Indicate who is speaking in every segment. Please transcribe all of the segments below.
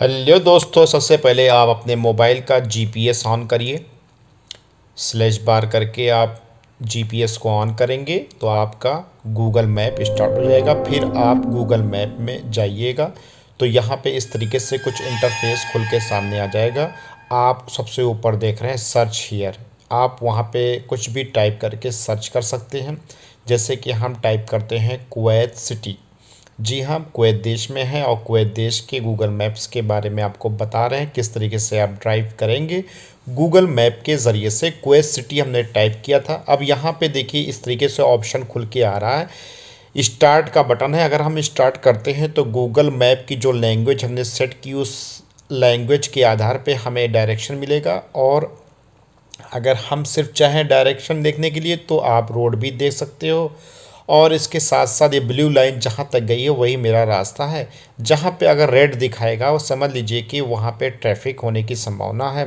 Speaker 1: hello दोस्तों सबसे पहले आप अपने मोबाइल का जीपीएस ऑन करिए स्लैश बार करके आप जीपीएस को ऑन करेंगे तो आपका गूगल मैप स्टार्ट हो जाएगा फिर आप गूगल मैप में जाइएगा तो यहाँ पे इस तरीके से कुछ इंटरफेस खुल के सामने आ जाएगा आप सबसे ऊपर देख रहे हैं सर्च हीयर आप वहाँ पे कुछ भी टाइप करके सर्च कर सकते हैं जैसे कि हम टाइप करते हैं कुवैत सिटी जी हाँ कुवैत देश में है और कुवैत देश के गूगल मैप्स के बारे में आपको बता रहे हैं किस तरीके से आप ड्राइव करेंगे गूगल मैप के ज़रिए से कुवैत सिटी हमने टाइप किया था अब यहाँ पे देखिए इस तरीके से ऑप्शन खुल के आ रहा है स्टार्ट का बटन है अगर हम स्टार्ट करते हैं तो गूगल मैप की जो लैंग्वेज हमने सेट की उस लैंग्वेज के आधार पर हमें डायरेक्शन मिलेगा और अगर हम सिर्फ चाहें डायरेक्शन देखने के लिए तो आप रोड भी देख सकते हो और इसके साथ साथ ये ब्लू लाइन जहाँ तक गई है वही मेरा रास्ता है जहाँ पे अगर रेड दिखाएगा वो समझ लीजिए कि वहाँ पे ट्रैफिक होने की संभावना है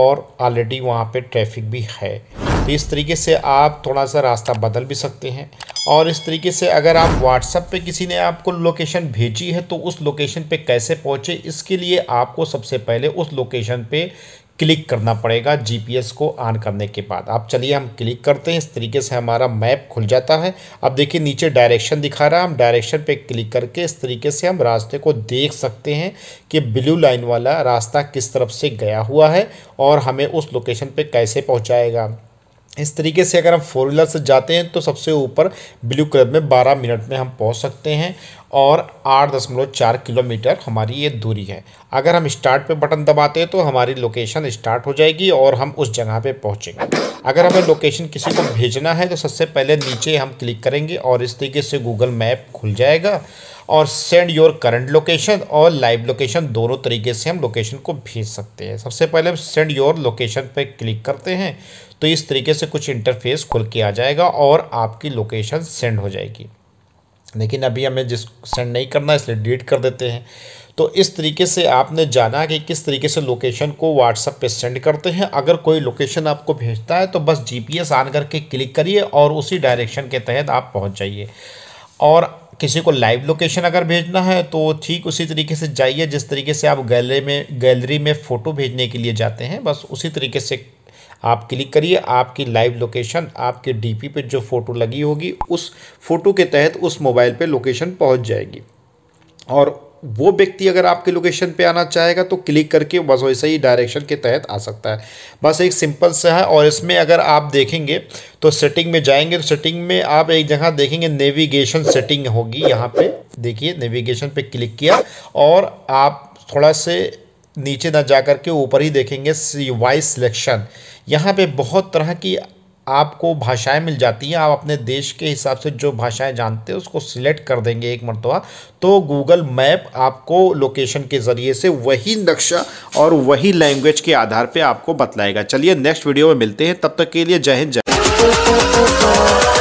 Speaker 1: और ऑलरेडी वहाँ पे ट्रैफिक भी है तो इस तरीके से आप थोड़ा सा रास्ता बदल भी सकते हैं और इस तरीके से अगर आप व्हाट्सअप पे किसी ने आपको लोकेशन भेजी है तो उस लोकेशन पे कैसे पहुँचे इसके लिए आपको सबसे पहले उस लोकेशन पे क्लिक करना पड़ेगा जीपीएस को ऑन करने के बाद आप चलिए हम क्लिक करते हैं इस तरीके से हमारा मैप खुल जाता है अब देखिए नीचे डायरेक्शन दिखा रहा है हम डायरेक्शन पे क्लिक करके इस तरीके से हम रास्ते को देख सकते हैं कि ब्लू लाइन वाला रास्ता किस तरफ से गया हुआ है और हमें उस लोकेशन पर कैसे पहुँचाएगा इस तरीके से अगर हम फोर व्हीलर से जाते हैं तो सबसे ऊपर ब्लू कलर में 12 मिनट में हम पहुंच सकते हैं और आठ दशमलव चार किलोमीटर हमारी ये दूरी है अगर हम स्टार्ट पे बटन दबाते हैं तो हमारी लोकेशन स्टार्ट हो जाएगी और हम उस जगह पे पहुँचेंगे अगर हमें लोकेशन किसी को भेजना है तो सबसे पहले नीचे हम क्लिक करेंगे और इस तरीके से गूगल मैप खुल जाएगा और सेंड योर करंट लोकेशन और लाइव लोकेशन दोनों तरीके से हम लोकेशन को भेज सकते हैं सबसे पहले हम सेंड योर लोकेशन पर क्लिक करते हैं तो इस तरीके से कुछ इंटरफेस खुल के आ जाएगा और आपकी लोकेशन सेंड हो जाएगी लेकिन अभी हमें जिस सेंड नहीं करना इसलिए डिलीट कर देते हैं तो इस तरीके से आपने जाना कि किस तरीके से लोकेशन को व्हाट्सअप पे सेंड करते हैं अगर कोई लोकेशन आपको भेजता है तो बस जीपीएस ऑन करके क्लिक करिए और उसी डायरेक्शन के तहत आप पहुंच जाइए और किसी को लाइव लोकेशन अगर भेजना है तो ठीक उसी तरीके से जाइए जिस तरीके से आप गैलरी में गैलरी में फ़ोटो भेजने के लिए जाते हैं बस उसी तरीके से आप क्लिक करिए आपकी लाइव लोकेशन आपके डीपी पे जो फ़ोटो लगी होगी उस फ़ोटो के तहत उस मोबाइल पे लोकेशन पहुंच जाएगी और वो व्यक्ति अगर आपके लोकेशन पे आना चाहेगा तो क्लिक करके बस वैसे ही डायरेक्शन के तहत आ सकता है बस एक सिंपल सा है और इसमें अगर आप देखेंगे तो सेटिंग में जाएंगे तो सेटिंग में आप एक जगह देखेंगे नेविगेशन सेटिंग होगी यहाँ पे देखिए नेविगेशन पे क्लिक किया और आप थोड़ा से नीचे ना जा कर के ऊपर ही देखेंगे वाई सिलेक्शन यहाँ पे बहुत तरह की आपको भाषाएं मिल जाती हैं आप अपने देश के हिसाब से जो भाषाएं जानते हैं उसको सिलेक्ट कर देंगे एक मरतबा तो गूगल मैप आपको लोकेशन के ज़रिए से वही नक्शा और वही लैंग्वेज के आधार पे आपको बतलाएगा चलिए नेक्स्ट वीडियो में मिलते हैं तब तक के लिए जय हिंद जय